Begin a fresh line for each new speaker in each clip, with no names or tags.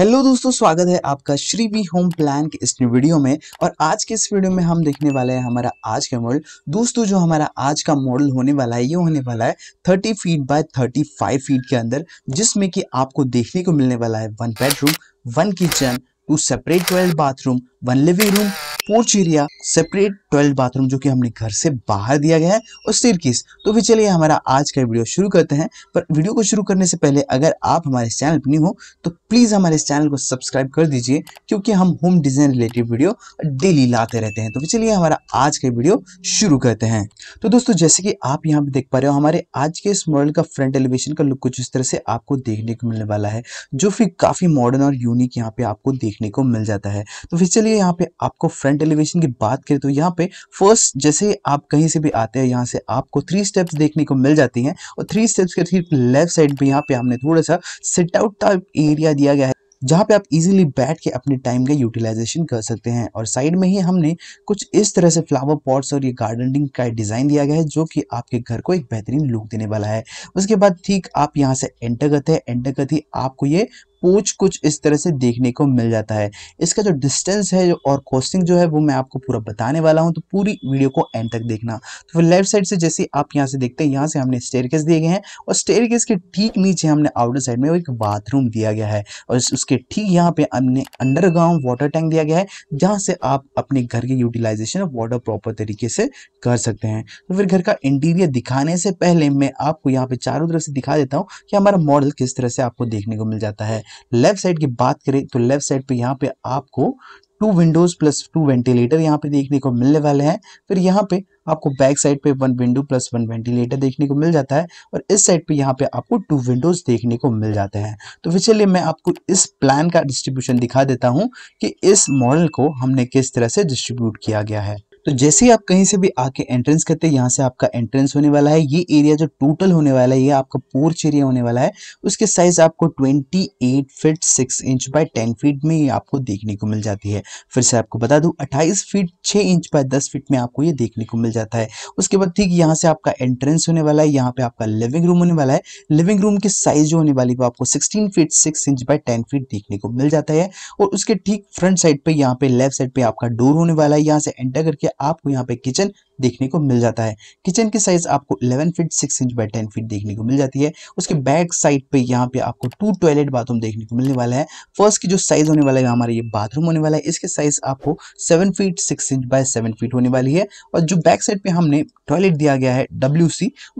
hello दोस्तों स्वागत है आपका श्री बी होम प्लान के इस वीडियो में और आज के इस वीडियो में हम देखने वाले हैं हमारा आज का मॉडल दोस्तों जो हमारा आज का मॉडल होने वाला है ये होने वाला है 30 फीट बाय 35 फीट के अंदर जिसमें कि आपको देखने को मिलने वाला है one bedroom one kitchen two separate twelve bathroom one living room porch area separate toilet bathroom जो कि हमने घर से बाहर दिया गया है और स्टीर तो भी चलिए हमारा आज का वीडियो शुरू करते हैं पर वीडियो को शुरू करने से पहले अगर आप हमारे चैनल पर नहीं हो तो प्लीज़ हमारे चैनल को सब्सक्राइब कर दीजिए क्योंकि हम home design related video daily लाते रहते हैं तो भी चलिए हमारा आज का वीडियो शुरू करते हैं तो दोस्तों जैसे कि आप यहाँ पर देख पा रहे हो हमारे आज के इस मॉडल का फ्रंट एलिवेशन का लुक कुछ इस तरह से आपको देखने को मिलने वाला है जो फिर काफ़ी मॉडर्न और यूनिक यहाँ पे आपको देखने को मिल जाता है तो फिर चलिए चलिए यहाँ पे आपको फ्रंट एलिवेशन की बात करें तो यहाँ पे फर्स्ट जैसे आप कहीं से भी आते हैं यहाँ से आपको थ्री स्टेप्स देखने को मिल जाती हैं और थ्री स्टेप्स के ठीक लेफ्ट साइड पे यहाँ पे हमने थोड़ा सा सेट आउट टाइप एरिया दिया गया है जहाँ पे आप इजीली बैठ के अपने टाइम का यूटिलाइजेशन कर सकते हैं और साइड में ही हमने कुछ इस तरह से फ्लावर पॉट्स और ये गार्डनिंग का डिज़ाइन दिया गया है जो कि आपके घर को एक बेहतरीन लुक देने वाला है उसके बाद ठीक आप यहाँ से एंटर करते हैं एंटर करते ही आपको ये पूछ कुछ इस तरह से देखने को मिल जाता है इसका जो डिस्टेंस है और कोस्टिंग जो है वो मैं आपको पूरा बताने वाला हूँ तो पूरी वीडियो को एंड तक देखना तो फिर लेफ्ट साइड से जैसे आप यहाँ से देखते हैं यहाँ से हमने स्टेयर दिए गए हैं और स्टेयर के ठीक नीचे हमने आउटर साइड में एक बाथरूम दिया गया है और उसके ठीक यहाँ पे हमने अंडरग्राउंड वाटर टैंक दिया गया है जहाँ से आप अपने घर के यूटिलाइजेशन ऑफ वाटर प्रॉपर तरीके से कर सकते हैं तो फिर घर का इंटीरियर दिखाने से पहले मैं आपको यहाँ पे चारों तरफ से दिखा देता हूँ कि हमारा मॉडल किस तरह से आपको देखने को मिल जाता है लेफ्ट साइड की बात करें तो लेफ्ट साइड पे यहाँ पे आपको two windows plus two ventilator यहाँ पे देखने को मिलने वाले हैं फिर यहाँ पे आपको बैक साइड पे one window plus one ventilator देखने को मिल जाता है और इस साइड पे यहाँ पे आपको टू विंडोज देखने को मिल जाते हैं तो फिर चलिए मैं आपको इस प्लान का डिस्ट्रीब्यूशन दिखा देता हूँ कि इस मॉडल को हमने किस तरह से डिस्ट्रीब्यूट किया गया है तो जैसे ही आप कहीं से भी आके एंट्रेंस करते हैं यहाँ से आपका एंट्रेंस होने वाला है ये एरिया जो टोटल होने वाला है ये आपका पोर्च एरिया होने वाला है उसके साइज आपको twenty eight feet six inch by ten feet में ये आपको देखने को मिल जाती है फिर से आपको बता दू अट्ठाईस फीट छः इंच बाय दस फीट में आपको ये देखने को मिल जाता है उसके बाद ठीक यहाँ से आपका एंट्रेंस होने वाला है यहाँ पे आपका लिविंग रूम होने वाला है लिविंग रूम की साइज जो होने वाली वो आपको sixteen feet six inch by ten feet देखने को मिल जाता है और उसके ठीक फ्रंट साइड पर यहाँ पे लेफ्ट साइड पे आपका डोर होने वाला है यहाँ से एंटर करके है आपको यहाँ पे किचन देखने को मिल जाता है किचन की साइज आपको 11 फीट 6 इंच बाय 10 फीट देखने को मिल जाती है उसके बैक साइड पे यहाँ पे आपको टू टॉयलेट बाथरूम देखने को मिलने वाला है फर्स्ट की जो साइज होने वाला है हमारा ये बाथरूम होने वाला है इसके साइज आपको 7 फीट 6 इंच बाय 7 फीट होने वाली है और जो बैक साइड पे हमने टॉयलेट दिया गया है डब्ल्यू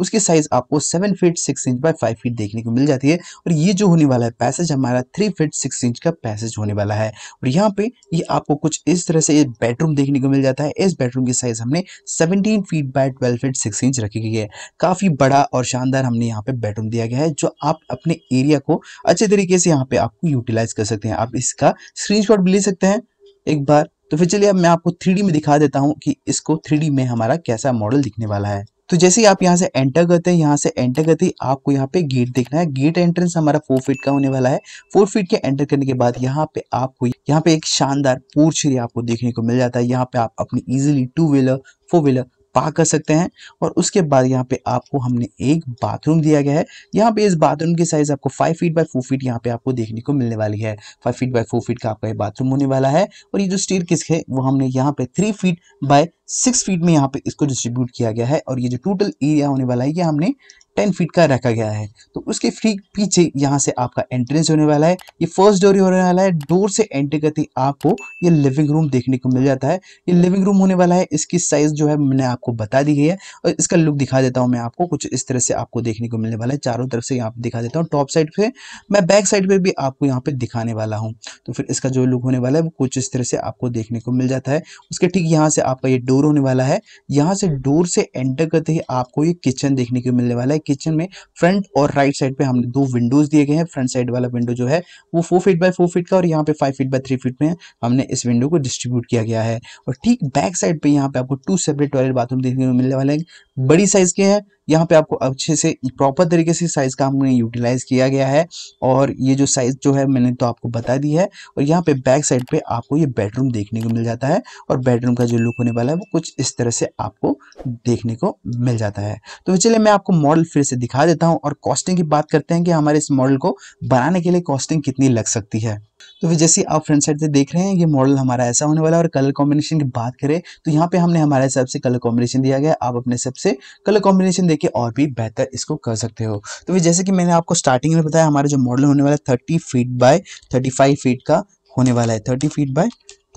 उसकी साइज आपको seven feet six inch by five feet देखने को मिल जाती है और ये जो होने वाला है पैसेज हमारा थ्री फीट सिक्स इंच का पैसेज होने वाला है और यहाँ पे ये आपको कुछ इस तरह से बेडरूम देखने को मिल जाता है इस बेडरूम की साइज़ हमने 17 फीट बाय 12 फीट 6 इंच रखी गई है काफ़ी बड़ा और शानदार हमने यहाँ पे बेडरूम दिया गया है जो आप अपने एरिया को अच्छे तरीके से यहाँ पे आपको यूटिलाइज कर सकते हैं आप इसका स्क्रीनशॉट भी ले सकते हैं एक बार तो फिर चलिए अब मैं आपको थ्री में दिखा देता हूँ कि इसको थ्री में हमारा कैसा मॉडल दिखने वाला है तो जैसे ही आप यहाँ से एंटर करते हैं यहाँ से एंटर करते ही आपको यहाँ पे गेट देखना है गेट एंट्रेंस हमारा फोर फीट का होने वाला है फोर फीट के एंटर करने के बाद यहाँ पे आपको यहाँ पे एक शानदार पोर्चरी आपको देखने को मिल जाता है यहाँ पे आप अपनी easily two wheeler four wheeler पा कर सकते हैं और उसके बाद यहाँ पे आपको हमने एक बाथरूम दिया गया है यहाँ पे इस बाथरूम की साइज़ आपको five feet by four feet यहाँ पे आपको देखने को मिलने वाली है five feet by four feet का आपका ये बाथरूम होने वाला है और ये जो स्टीर किस्क है वो हमने यहाँ पे three feet by six feet में यहाँ पे इसको डिस्ट्रीब्यूट किया गया है और ये जो टोटल एरिया होने वाला है ये हमने टेन फीट का रखा गया है तो उसके फ्री पीछे यहाँ से आपका एंट्रेंस होने वाला है ये फर्स्ट डोर ही होने वाला है डोर से एंट्री करते आपको ये लिविंग रूम देखने को मिल जाता है ये लिविंग रूम होने वाला है इसकी साइज जो है मैंने आपको बता दी गई है और इसका लुक दिखा देता हूँ मैं आपको कुछ इस तरह से आपको देखने को मिलने वाला है चारों तरफ से यहाँ दिखा देता हूँ टॉप साइड पे मैं बैक साइड पर भी आपको यहाँ पे दिखाने वाला हूँ तो फिर इसका जो लुक होने वाला है वो कुछ इस तरह से आपको देखने को मिल जाता है उसके ठीक यहाँ से आपका ये डोर होने वाला है यहाँ से डोर से एंटर करते ही आपको ये किचन देखने को मिलने वाला है किचन में फ्रंट और राइट साइड पे हमने दो विंडोज दिए गए हैं फ्रंट साइड वाला विंडो जो है वो four feet by four feet का और यहाँ पे five feet by three feet में हमने इस विंडो को डिस्ट्रीब्यूट किया गया है और ठीक बैक साइड पे यहाँ पे आपको टू सेपरेट टॉयलेट बाथरूम देखने को मिलने वाले हैं बड़ी साइज के हैं यहाँ पे आपको अच्छे से प्रॉपर तरीके से साइज़ का हमने यूटिलाइज़ किया गया है और ये जो साइज़ जो है मैंने तो आपको बता दी है और यहाँ पे बैक साइड पे आपको ये बेडरूम देखने को मिल जाता है और बेडरूम का जो लुक होने वाला है वो कुछ इस तरह से आपको देखने को मिल जाता है तो चलिए मैं आपको मॉडल फिर से दिखा देता हूँ और कॉस्टिंग की बात करते हैं कि हमारे इस मॉडल को बनाने के लिए कॉस्टिंग कितनी लग सकती है तो फिर जैसे आप फ्रंट साइड से देख रहे हैं ये मॉडल हमारा ऐसा होने वाला है और कलर कॉम्बिनेशन की बात करें तो यहाँ पे हमने हमारे हिसाब से कलर कॉम्बिनेशन दिया गया आप अपने हिसाब से कलर कॉम्बिनेशन देके और भी बेहतर इसको कर सकते हो तो फिर जैसे कि मैंने आपको स्टार्टिंग में बताया हमारा जो मॉडल होने वाला है thirty feet by thirty feet का होने वाला है thirty feet by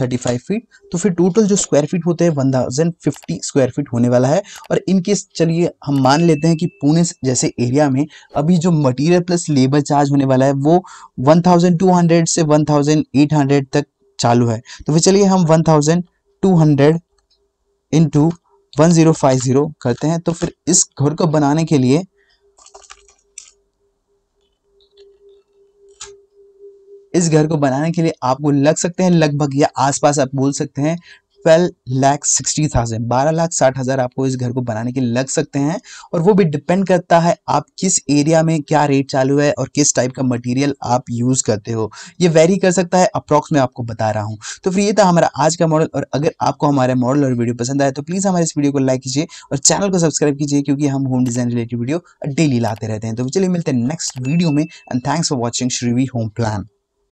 thirty five feet तो फिर टोटल जो स्क्वायर फीट होते हैं one thousand fifty square feet होने वाला है और इनके चलिए हम मान लेते हैं कि पुणे जैसे एरिया में अभी जो मटेरियल प्लस लेबर चार्ज होने वाला है वो वन थाउजेंड टू हंड्रेड से वन थाउजेंड एट हंड्रेड तक चालू है तो फिर चलिए हम one thousand two hundred one zero five zero करते हैं तो फिर इस घर को बनाने के लिए इस घर को बनाने के लिए आपको लग सकते हैं लगभग या आसपास आप बोल सकते हैं ट्वेल्व लैख सिक्सटी थाउजेंड बारह लाख साठ हज़ार आपको इस घर को बनाने के लिए लग सकते हैं और वो भी डिपेंड करता है आप किस एरिया में क्या रेट चालू है और किस टाइप का मटेरियल आप यूज़ करते हो ये वेरी कर सकता है अप्रॉक्स मैं आपको बता रहा हूँ तो फिर ये था हमारा आज का मॉडल और अगर आपको हमारे मॉडल और वीडियो पसंद आए तो प्लीज़ हमारे इस वीडियो को लाइक कीजिए और चैनल को सब्सक्राइब कीजिए क्योंकि हम home design related video daily लाते रहते हैं तो चलिए मिलते हैं नेक्स्ट वीडियो में and thanks for watching Shrivi home plan